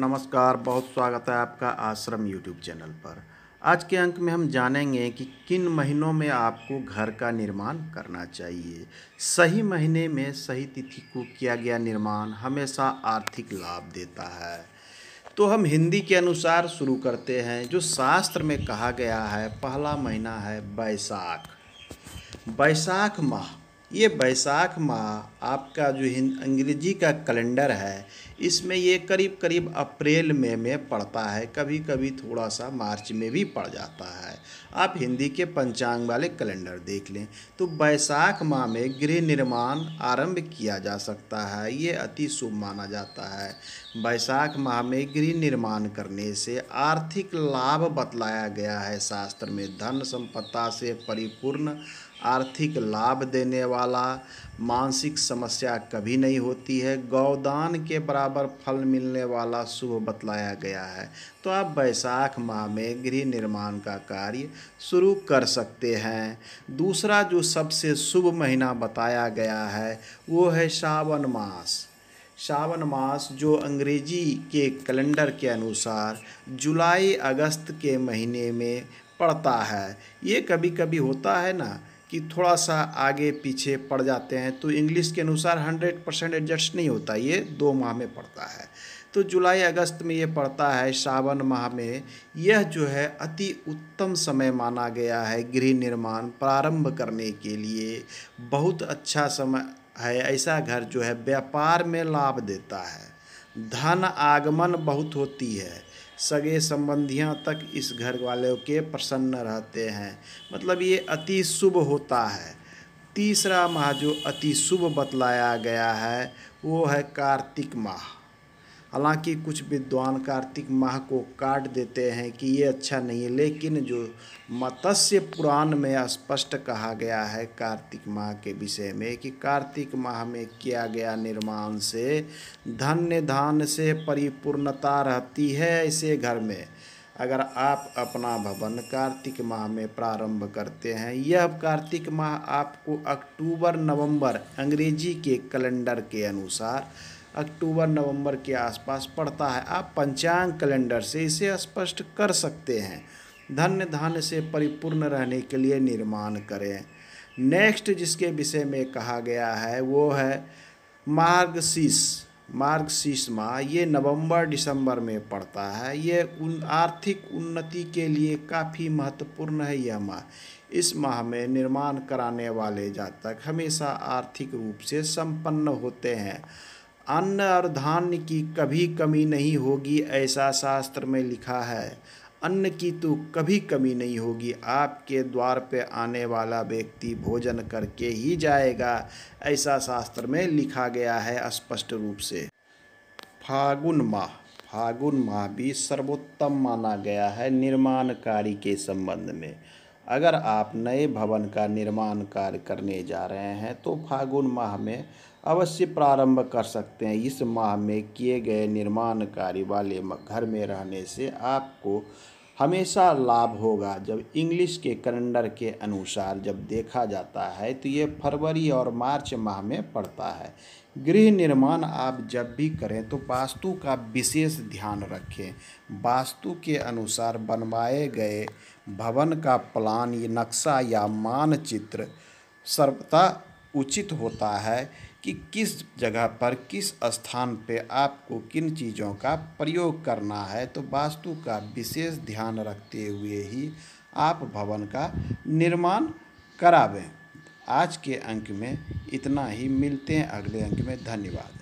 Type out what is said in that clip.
नमस्कार बहुत स्वागत है आपका आश्रम यूट्यूब चैनल पर आज के अंक में हम जानेंगे कि किन महीनों में आपको घर का निर्माण करना चाहिए सही महीने में सही तिथि को किया गया निर्माण हमेशा आर्थिक लाभ देता है तो हम हिंदी के अनुसार शुरू करते हैं जो शास्त्र में कहा गया है पहला महीना है बैसाख बैसाख माह ये बैसाख माह आपका जो हिंद अंग्रेजी का कैलेंडर है इसमें ये करीब करीब अप्रैल में में पड़ता है कभी कभी थोड़ा सा मार्च में भी पड़ जाता है आप हिंदी के पंचांग वाले कैलेंडर देख लें तो बैसाख माह में गृह निर्माण आरंभ किया जा सकता है ये अति शुभ माना जाता है बैसाख माह में गृह निर्माण करने से आर्थिक लाभ बतलाया गया है शास्त्र में धन संपदा से परिपूर्ण आर्थिक लाभ देने वाला मानसिक समस्या कभी नहीं होती है गौदान के बराबर बराबर फल मिलने वाला शुभ बतलाया गया है तो आप बैसाख माह में गृह निर्माण का कार्य शुरू कर सकते हैं दूसरा जो सबसे शुभ महीना बताया गया है वो है सावन मास श्रावण मास जो अंग्रेजी के कैलेंडर के अनुसार जुलाई अगस्त के महीने में पड़ता है ये कभी कभी होता है ना कि थोड़ा सा आगे पीछे पड़ जाते हैं तो इंग्लिश के अनुसार हंड्रेड परसेंट एडजस्ट नहीं होता ये दो माह में पड़ता है तो जुलाई अगस्त में ये पड़ता है सावन माह में यह जो है अति उत्तम समय माना गया है गृह निर्माण प्रारंभ करने के लिए बहुत अच्छा समय है ऐसा घर जो है व्यापार में लाभ देता है धन आगमन बहुत होती है सगे संबंधियों तक इस घर वालों के प्रसन्न रहते हैं मतलब ये अति शुभ होता है तीसरा माह जो अति शुभ बतलाया गया है वो है कार्तिक माह हालांकि कुछ विद्वान कार्तिक माह को काट देते हैं कि ये अच्छा नहीं है लेकिन जो मत्स्य पुराण में स्पष्ट कहा गया है कार्तिक माह के विषय में कि कार्तिक माह में किया गया निर्माण से धन्य धान से परिपूर्णता रहती है ऐसे घर में अगर आप अपना भवन कार्तिक माह में प्रारंभ करते हैं यह कार्तिक माह आपको अक्टूबर नवंबर अंग्रेजी के कैलेंडर के अनुसार अक्टूबर नवंबर के आसपास पड़ता है आप पंचांग कैलेंडर से इसे स्पष्ट कर सकते हैं धन्य धान्य से परिपूर्ण रहने के लिए निर्माण करें नेक्स्ट जिसके विषय में कहा गया है वो है मार्गशीर्ष मार्गशीर्ष माह ये नवंबर दिसंबर में पड़ता है ये उन आर्थिक उन्नति के लिए काफ़ी महत्वपूर्ण है यह माह इस माह में निर्माण कराने वाले जातक हमेशा आर्थिक रूप से संपन्न होते हैं अन्न और धान्य की कभी कमी नहीं होगी ऐसा शास्त्र में लिखा है अन्न की तो कभी कमी नहीं होगी आपके द्वार पे आने वाला व्यक्ति भोजन करके ही जाएगा ऐसा शास्त्र में लिखा गया है स्पष्ट रूप से फागुन माह फागुन माह भी सर्वोत्तम माना गया है निर्माण कार्य के संबंध में अगर आप नए भवन का निर्माण कार्य करने जा रहे हैं तो फागुन माह में अवश्य प्रारंभ कर सकते हैं इस माह में किए गए निर्माण कार्य वाले घर में रहने से आपको हमेशा लाभ होगा जब इंग्लिश के कैलेंडर के अनुसार जब देखा जाता है तो ये फरवरी और मार्च माह में पड़ता है गृह निर्माण आप जब भी करें तो वास्तु का विशेष ध्यान रखें वास्तु के अनुसार बनवाए गए भवन का प्लान ये नक्शा या मानचित्र सर्वथा उचित होता है कि किस जगह पर किस स्थान पे आपको किन चीज़ों का प्रयोग करना है तो वास्तु का विशेष ध्यान रखते हुए ही आप भवन का निर्माण करावें आज के अंक में इतना ही मिलते हैं अगले अंक में धन्यवाद